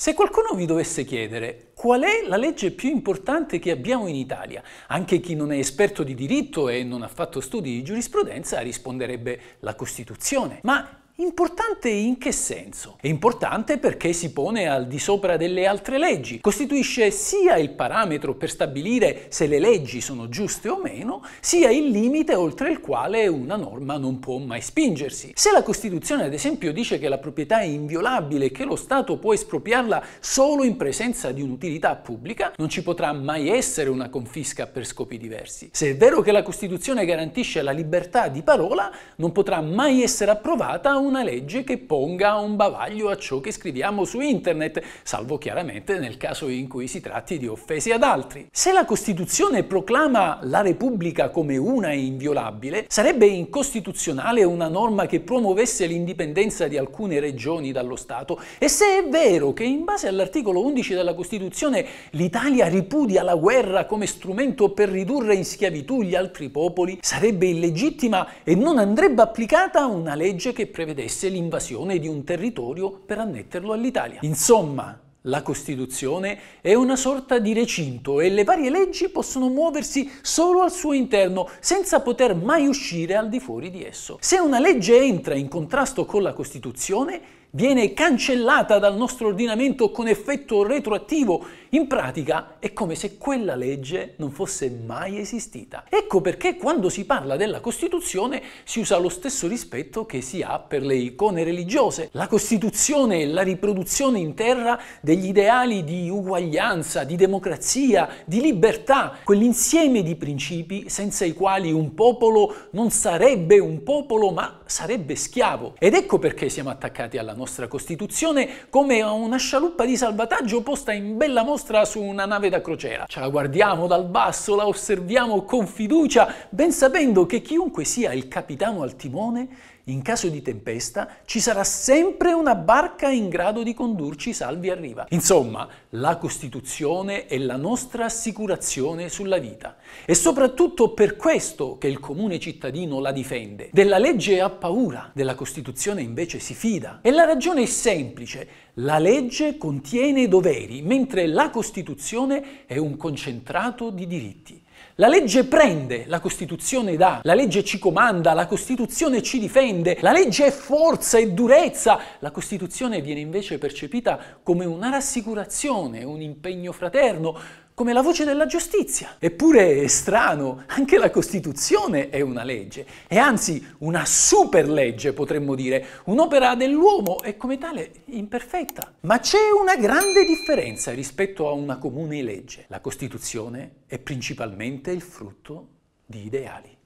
Se qualcuno vi dovesse chiedere qual è la legge più importante che abbiamo in Italia, anche chi non è esperto di diritto e non ha fatto studi di giurisprudenza risponderebbe la Costituzione. Ma Importante in che senso? È importante perché si pone al di sopra delle altre leggi, costituisce sia il parametro per stabilire se le leggi sono giuste o meno, sia il limite oltre il quale una norma non può mai spingersi. Se la Costituzione ad esempio dice che la proprietà è inviolabile e che lo Stato può espropriarla solo in presenza di un'utilità pubblica, non ci potrà mai essere una confisca per scopi diversi. Se è vero che la Costituzione garantisce la libertà di parola, non potrà mai essere approvata una una legge che ponga un bavaglio a ciò che scriviamo su internet, salvo chiaramente nel caso in cui si tratti di offese ad altri. Se la Costituzione proclama la Repubblica come una e inviolabile, sarebbe incostituzionale una norma che promuovesse l'indipendenza di alcune regioni dallo Stato e se è vero che in base all'articolo 11 della Costituzione l'Italia ripudia la guerra come strumento per ridurre in schiavitù gli altri popoli, sarebbe illegittima e non andrebbe applicata una legge che prevede prevedesse l'invasione di un territorio per annetterlo all'Italia. Insomma, la Costituzione è una sorta di recinto e le varie leggi possono muoversi solo al suo interno, senza poter mai uscire al di fuori di esso. Se una legge entra in contrasto con la Costituzione, viene cancellata dal nostro ordinamento con effetto retroattivo. In pratica è come se quella legge non fosse mai esistita. Ecco perché quando si parla della Costituzione si usa lo stesso rispetto che si ha per le icone religiose. La Costituzione è la riproduzione in terra degli ideali di uguaglianza, di democrazia, di libertà, quell'insieme di principi senza i quali un popolo non sarebbe un popolo ma sarebbe schiavo. Ed ecco perché siamo attaccati alla nostra nostra Costituzione come una scialuppa di salvataggio posta in bella mostra su una nave da crociera. Ce la guardiamo dal basso, la osserviamo con fiducia, ben sapendo che chiunque sia il capitano al timone in caso di tempesta ci sarà sempre una barca in grado di condurci salvi a riva. Insomma, la Costituzione è la nostra assicurazione sulla vita. È soprattutto per questo che il comune cittadino la difende. Della legge ha paura, della Costituzione invece si fida. E la ragione è semplice. La legge contiene doveri, mentre la Costituzione è un concentrato di diritti. La legge prende, la Costituzione dà, la legge ci comanda, la Costituzione ci difende, la legge è forza e durezza, la Costituzione viene invece percepita come una rassicurazione, un impegno fraterno, come la voce della giustizia. Eppure è strano, anche la Costituzione è una legge, e anzi una superlegge potremmo dire, un'opera dell'uomo e come tale imperfetta. Ma c'è una grande differenza rispetto a una comune legge. La Costituzione è principalmente il frutto di ideali.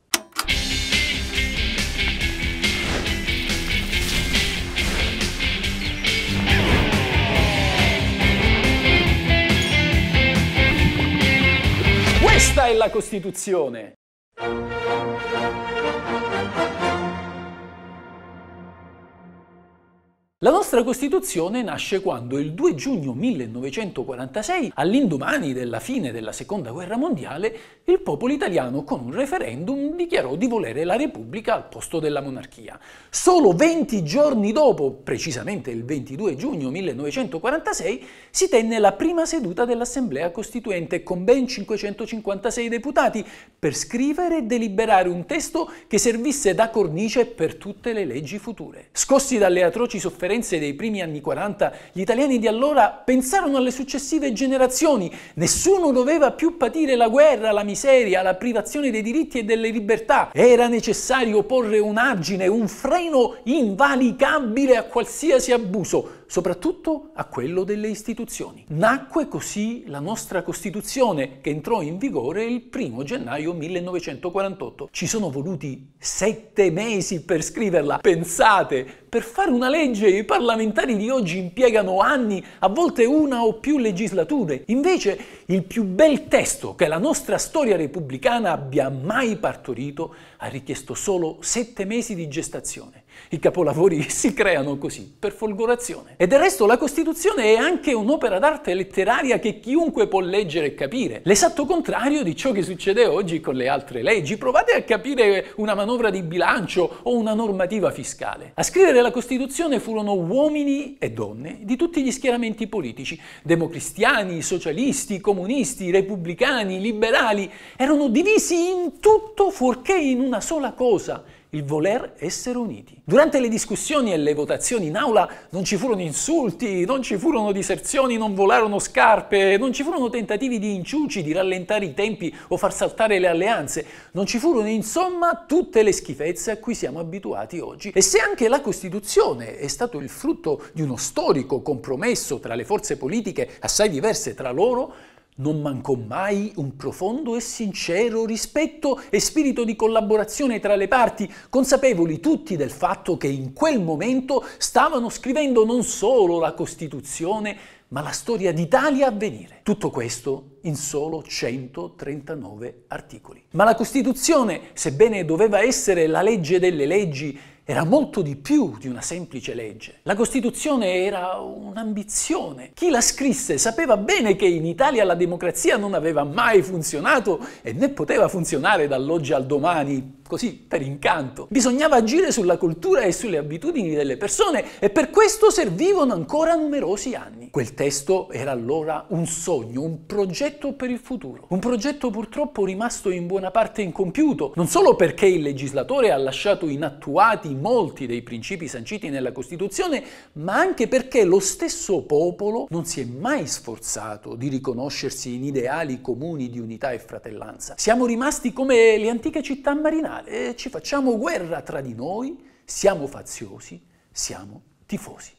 Questa è la Costituzione! La nostra Costituzione nasce quando il 2 giugno 1946, all'indomani della fine della Seconda Guerra Mondiale, il popolo italiano con un referendum dichiarò di volere la Repubblica al posto della monarchia. Solo 20 giorni dopo, precisamente il 22 giugno 1946, si tenne la prima seduta dell'Assemblea Costituente con ben 556 deputati per scrivere e deliberare un testo che servisse da cornice per tutte le leggi future. Scossi dalle atroci sofferenze sofferenze dei primi anni 40, gli italiani di allora pensarono alle successive generazioni. Nessuno doveva più patire la guerra, la miseria, la privazione dei diritti e delle libertà. Era necessario porre un argine, un freno invalicabile a qualsiasi abuso soprattutto a quello delle istituzioni. Nacque così la nostra Costituzione, che entrò in vigore il 1 gennaio 1948. Ci sono voluti sette mesi per scriverla. Pensate, per fare una legge i parlamentari di oggi impiegano anni, a volte una o più legislature. Invece il più bel testo che la nostra storia repubblicana abbia mai partorito ha richiesto solo sette mesi di gestazione. I capolavori si creano così, per folgorazione. E del resto la Costituzione è anche un'opera d'arte letteraria che chiunque può leggere e capire. L'esatto contrario di ciò che succede oggi con le altre leggi. Provate a capire una manovra di bilancio o una normativa fiscale. A scrivere la Costituzione furono uomini e donne di tutti gli schieramenti politici, democristiani, socialisti, comunisti, repubblicani, liberali, erano divisi in tutto fuorché in una sola cosa, il voler essere uniti. Durante le discussioni e le votazioni in aula non ci furono insulti, non ci furono diserzioni, non volarono scarpe, non ci furono tentativi di inciuci, di rallentare i tempi o far saltare le alleanze, non ci furono insomma tutte le schifezze a cui siamo abituati oggi. E se anche la Costituzione è stato il frutto di uno storico compromesso tra le forze politiche assai diverse tra loro, non mancò mai un profondo e sincero rispetto e spirito di collaborazione tra le parti, consapevoli tutti del fatto che in quel momento stavano scrivendo non solo la Costituzione, ma la storia d'Italia a venire. Tutto questo in solo 139 articoli. Ma la Costituzione, sebbene doveva essere la legge delle leggi era molto di più di una semplice legge. La Costituzione era un'ambizione. Chi la scrisse sapeva bene che in Italia la democrazia non aveva mai funzionato e né poteva funzionare dall'oggi al domani così per incanto. Bisognava agire sulla cultura e sulle abitudini delle persone e per questo servivano ancora numerosi anni. Quel testo era allora un sogno, un progetto per il futuro, un progetto purtroppo rimasto in buona parte incompiuto, non solo perché il legislatore ha lasciato inattuati molti dei principi sanciti nella Costituzione, ma anche perché lo stesso popolo non si è mai sforzato di riconoscersi in ideali comuni di unità e fratellanza. Siamo rimasti come le antiche città marinare ma eh, ci facciamo guerra tra di noi, siamo faziosi, siamo tifosi.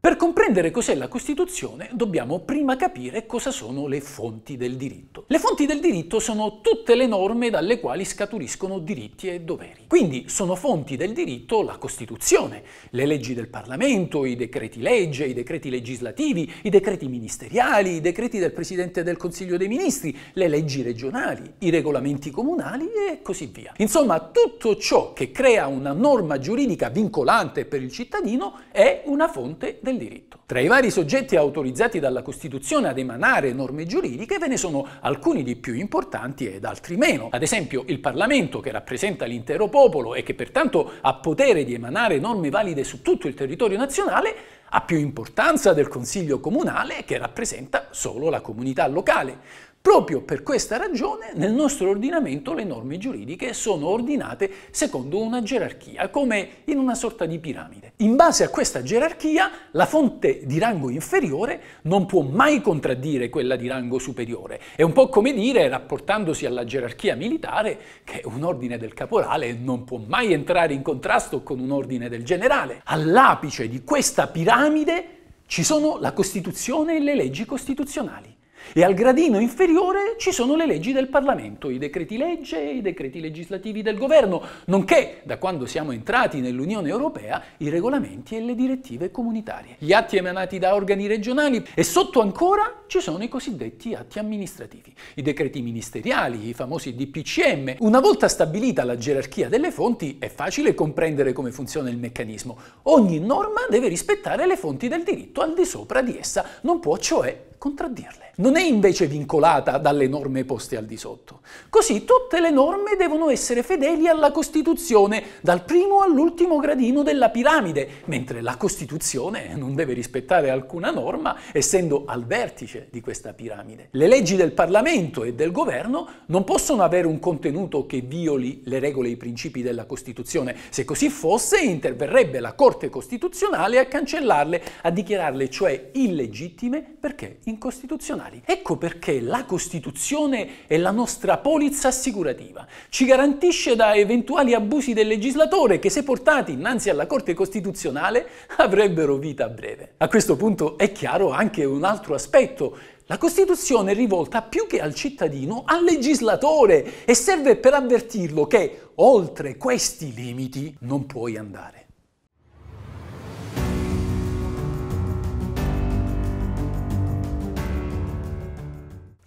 Per comprendere cos'è la Costituzione dobbiamo prima capire cosa sono le fonti del diritto. Le fonti del diritto sono tutte le norme dalle quali scaturiscono diritti e doveri. Quindi sono fonti del diritto la Costituzione, le leggi del Parlamento, i decreti legge, i decreti legislativi, i decreti ministeriali, i decreti del Presidente del Consiglio dei Ministri, le leggi regionali, i regolamenti comunali e così via. Insomma, tutto ciò che crea una norma giuridica vincolante per il cittadino è una fonte del del diritto. Tra i vari soggetti autorizzati dalla Costituzione ad emanare norme giuridiche ve ne sono alcuni di più importanti ed altri meno. Ad esempio il Parlamento che rappresenta l'intero popolo e che pertanto ha potere di emanare norme valide su tutto il territorio nazionale ha più importanza del Consiglio comunale che rappresenta solo la comunità locale. Proprio per questa ragione nel nostro ordinamento le norme giuridiche sono ordinate secondo una gerarchia, come in una sorta di piramide. In base a questa gerarchia la fonte di rango inferiore non può mai contraddire quella di rango superiore. È un po' come dire, rapportandosi alla gerarchia militare, che un ordine del caporale non può mai entrare in contrasto con un ordine del generale. All'apice di questa piramide ci sono la Costituzione e le leggi costituzionali. E al gradino inferiore ci sono le leggi del Parlamento, i decreti legge e i decreti legislativi del governo, nonché, da quando siamo entrati nell'Unione Europea, i regolamenti e le direttive comunitarie, gli atti emanati da organi regionali e sotto ancora ci sono i cosiddetti atti amministrativi, i decreti ministeriali, i famosi DPCM. Una volta stabilita la gerarchia delle fonti è facile comprendere come funziona il meccanismo. Ogni norma deve rispettare le fonti del diritto al di sopra di essa, non può cioè contraddirle. Non è invece vincolata dalle norme poste al di sotto. Così tutte le norme devono essere fedeli alla Costituzione, dal primo all'ultimo gradino della piramide, mentre la Costituzione non deve rispettare alcuna norma, essendo al vertice di questa piramide. Le leggi del Parlamento e del Governo non possono avere un contenuto che violi le regole e i principi della Costituzione. Se così fosse, interverrebbe la Corte Costituzionale a cancellarle, a dichiararle cioè illegittime perché incostituzionali. Ecco perché la Costituzione è la nostra polizza assicurativa. Ci garantisce da eventuali abusi del legislatore che se portati innanzi alla Corte Costituzionale avrebbero vita breve. A questo punto è chiaro anche un altro aspetto. La Costituzione è rivolta più che al cittadino, al legislatore e serve per avvertirlo che oltre questi limiti non puoi andare.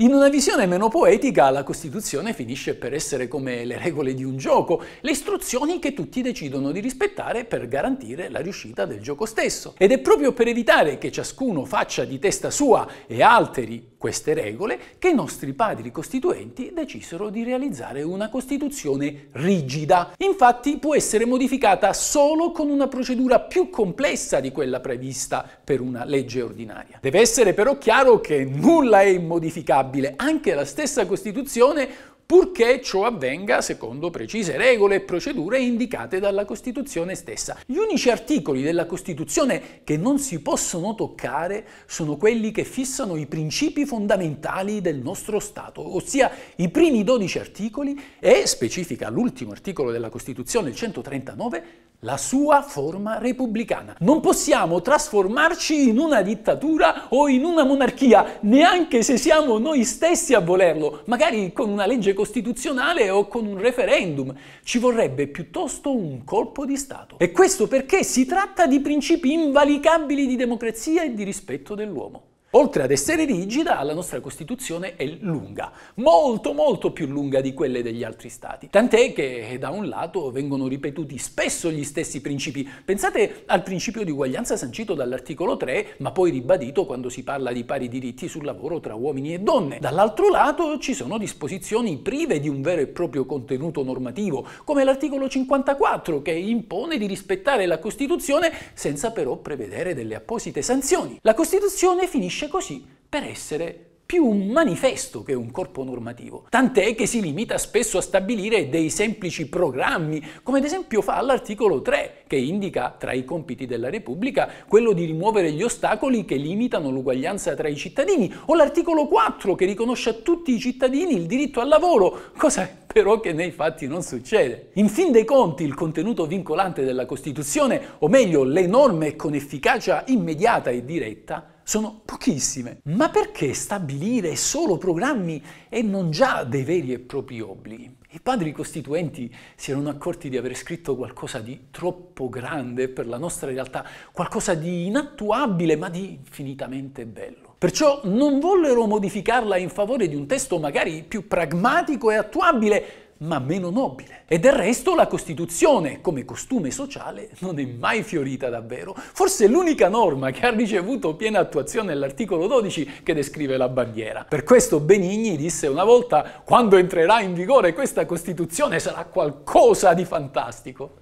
In una visione meno poetica la Costituzione finisce per essere come le regole di un gioco, le istruzioni che tutti decidono di rispettare per garantire la riuscita del gioco stesso. Ed è proprio per evitare che ciascuno faccia di testa sua e alteri queste regole che i nostri padri costituenti decisero di realizzare una Costituzione rigida. Infatti può essere modificata solo con una procedura più complessa di quella prevista per una legge ordinaria. Deve essere però chiaro che nulla è immodificabile, anche la stessa Costituzione purché ciò avvenga secondo precise regole e procedure indicate dalla Costituzione stessa. Gli unici articoli della Costituzione che non si possono toccare sono quelli che fissano i principi fondamentali del nostro Stato, ossia i primi 12 articoli e, specifica l'ultimo articolo della Costituzione, il 139, la sua forma repubblicana. Non possiamo trasformarci in una dittatura o in una monarchia, neanche se siamo noi stessi a volerlo, magari con una legge costituzionale o con un referendum. Ci vorrebbe piuttosto un colpo di Stato. E questo perché si tratta di principi invalicabili di democrazia e di rispetto dell'uomo. Oltre ad essere rigida, la nostra Costituzione è lunga, molto molto più lunga di quelle degli altri stati. Tant'è che eh, da un lato vengono ripetuti spesso gli stessi principi. Pensate al principio di uguaglianza sancito dall'articolo 3, ma poi ribadito quando si parla di pari diritti sul lavoro tra uomini e donne. Dall'altro lato ci sono disposizioni prive di un vero e proprio contenuto normativo, come l'articolo 54 che impone di rispettare la Costituzione senza però prevedere delle apposite sanzioni. La Costituzione finisce costruisce così per essere più un manifesto che un corpo normativo, tant'è che si limita spesso a stabilire dei semplici programmi, come ad esempio fa l'articolo 3, che indica tra i compiti della Repubblica quello di rimuovere gli ostacoli che limitano l'uguaglianza tra i cittadini, o l'articolo 4 che riconosce a tutti i cittadini il diritto al lavoro, cosa però che nei fatti non succede. In fin dei conti il contenuto vincolante della Costituzione, o meglio le norme con efficacia immediata e diretta, sono pochissime. Ma perché stabilire solo programmi e non già dei veri e propri obblighi? I padri costituenti si erano accorti di aver scritto qualcosa di troppo grande per la nostra realtà, qualcosa di inattuabile ma di infinitamente bello. Perciò non vollero modificarla in favore di un testo magari più pragmatico e attuabile, ma meno nobile. E del resto la Costituzione, come costume sociale, non è mai fiorita davvero. Forse è l'unica norma che ha ricevuto piena attuazione è l'articolo 12 che descrive la bandiera. Per questo Benigni disse una volta, quando entrerà in vigore questa Costituzione sarà qualcosa di fantastico.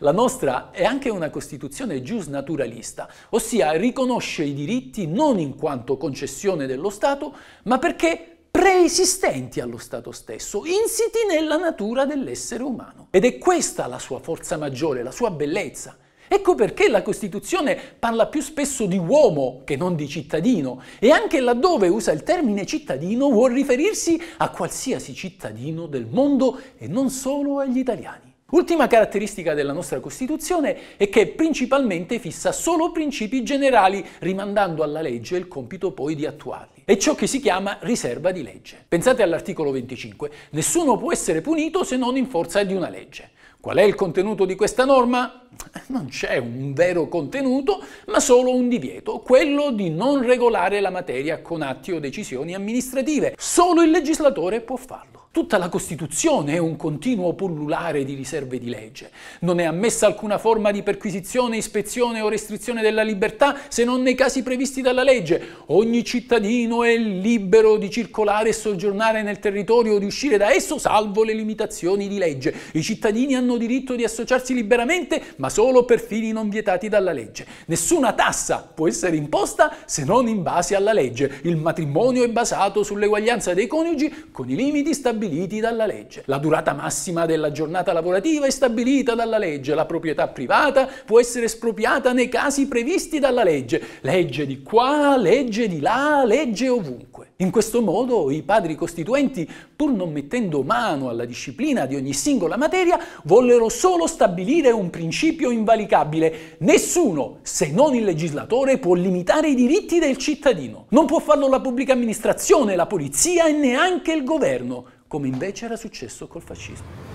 La nostra è anche una Costituzione naturalista, ossia riconosce i diritti non in quanto concessione dello Stato, ma perché preesistenti allo Stato stesso, insiti nella natura dell'essere umano. Ed è questa la sua forza maggiore, la sua bellezza. Ecco perché la Costituzione parla più spesso di uomo che non di cittadino e anche laddove usa il termine cittadino vuol riferirsi a qualsiasi cittadino del mondo e non solo agli italiani. Ultima caratteristica della nostra Costituzione è che principalmente fissa solo principi generali, rimandando alla legge il compito poi di attuarli. È ciò che si chiama riserva di legge. Pensate all'articolo 25. Nessuno può essere punito se non in forza di una legge. Qual è il contenuto di questa norma? Non c'è un vero contenuto, ma solo un divieto, quello di non regolare la materia con atti o decisioni amministrative. Solo il legislatore può farlo. Tutta la Costituzione è un continuo pullulare di riserve di legge. Non è ammessa alcuna forma di perquisizione, ispezione o restrizione della libertà se non nei casi previsti dalla legge. Ogni cittadino è libero di circolare e soggiornare nel territorio o di uscire da esso salvo le limitazioni di legge. I cittadini hanno diritto di associarsi liberamente ma solo per fini non vietati dalla legge. Nessuna tassa può essere imposta se non in base alla legge. Il matrimonio è basato sull'eguaglianza dei coniugi con i limiti stabiliti stabiliti dalla legge. La durata massima della giornata lavorativa è stabilita dalla legge, la proprietà privata può essere espropriata nei casi previsti dalla legge. Legge di qua, legge di là, legge ovunque. In questo modo i padri costituenti, pur non mettendo mano alla disciplina di ogni singola materia, vollero solo stabilire un principio invalicabile. Nessuno, se non il legislatore, può limitare i diritti del cittadino. Non può farlo la pubblica amministrazione, la polizia e neanche il governo come invece era successo col fascismo.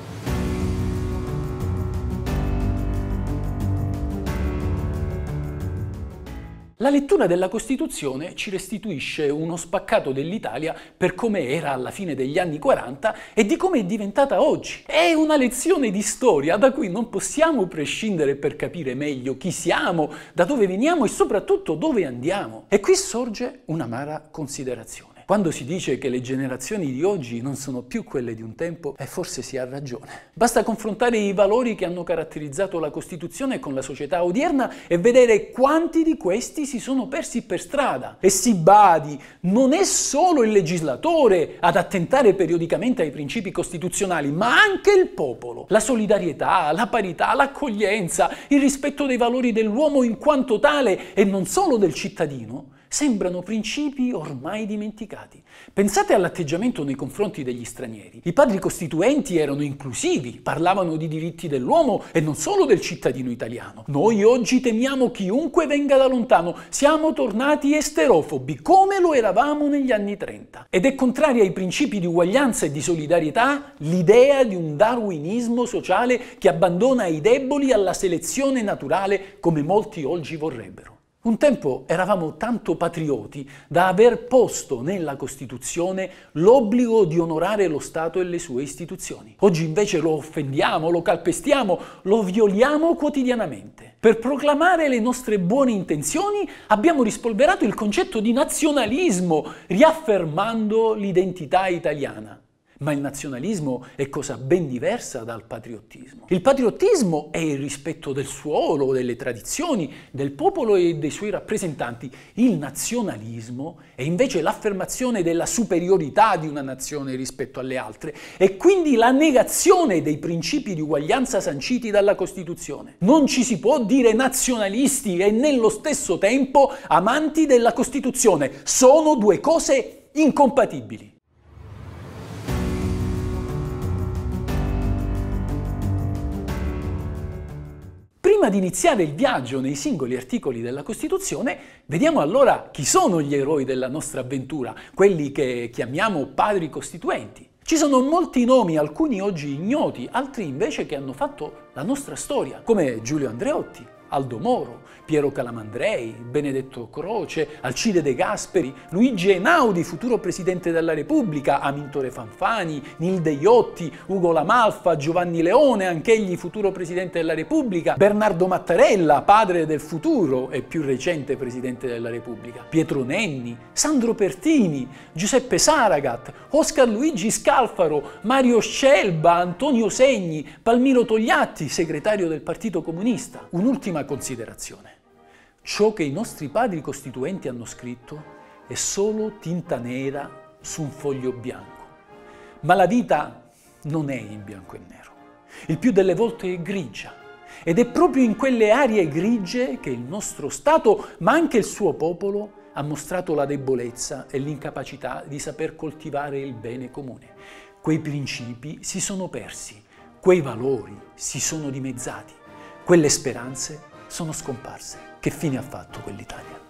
La lettura della Costituzione ci restituisce uno spaccato dell'Italia per come era alla fine degli anni 40 e di come è diventata oggi. È una lezione di storia da cui non possiamo prescindere per capire meglio chi siamo, da dove veniamo e soprattutto dove andiamo. E qui sorge un'amara considerazione generazione. Quando si dice che le generazioni di oggi non sono più quelle di un tempo, eh, forse si ha ragione. Basta confrontare i valori che hanno caratterizzato la Costituzione con la società odierna e vedere quanti di questi si sono persi per strada. E si badi, non è solo il legislatore ad attentare periodicamente ai principi costituzionali, ma anche il popolo. La solidarietà, la parità, l'accoglienza, il rispetto dei valori dell'uomo in quanto tale e non solo del cittadino sembrano principi ormai dimenticati. Pensate all'atteggiamento nei confronti degli stranieri. I padri costituenti erano inclusivi, parlavano di diritti dell'uomo e non solo del cittadino italiano. Noi oggi temiamo chiunque venga da lontano, siamo tornati esterofobi, come lo eravamo negli anni 30. Ed è contraria ai principi di uguaglianza e di solidarietà l'idea di un darwinismo sociale che abbandona i deboli alla selezione naturale come molti oggi vorrebbero. Un tempo eravamo tanto patrioti da aver posto nella Costituzione l'obbligo di onorare lo Stato e le sue istituzioni. Oggi invece lo offendiamo, lo calpestiamo, lo violiamo quotidianamente. Per proclamare le nostre buone intenzioni abbiamo rispolverato il concetto di nazionalismo, riaffermando l'identità italiana ma il nazionalismo è cosa ben diversa dal patriottismo. Il patriottismo è il rispetto del suolo, delle tradizioni, del popolo e dei suoi rappresentanti. Il nazionalismo è invece l'affermazione della superiorità di una nazione rispetto alle altre e quindi la negazione dei principi di uguaglianza sanciti dalla Costituzione. Non ci si può dire nazionalisti e nello stesso tempo amanti della Costituzione. Sono due cose incompatibili. Prima di iniziare il viaggio nei singoli articoli della Costituzione, vediamo allora chi sono gli eroi della nostra avventura, quelli che chiamiamo padri costituenti. Ci sono molti nomi, alcuni oggi ignoti, altri invece che hanno fatto la nostra storia, come Giulio Andreotti, Aldo Moro, Piero Calamandrei, Benedetto Croce, Alcide De Gasperi, Luigi Einaudi, futuro Presidente della Repubblica, Amintore Fanfani, Nilde Iotti, Ugo Lamalfa, Giovanni Leone, anch'egli futuro Presidente della Repubblica, Bernardo Mattarella, padre del futuro e più recente Presidente della Repubblica, Pietro Nenni, Sandro Pertini, Giuseppe Saragat, Oscar Luigi Scalfaro, Mario Scelba, Antonio Segni, Palmiro Togliatti, segretario del Partito Comunista. Un'ultima una considerazione. Ciò che i nostri padri costituenti hanno scritto è solo tinta nera su un foglio bianco. Ma la vita non è in bianco e nero. Il più delle volte è grigia. Ed è proprio in quelle aree grigie che il nostro Stato, ma anche il suo popolo, ha mostrato la debolezza e l'incapacità di saper coltivare il bene comune. Quei principi si sono persi, quei valori si sono dimezzati, quelle speranze si sono sono scomparse. Che fine ha fatto quell'Italia?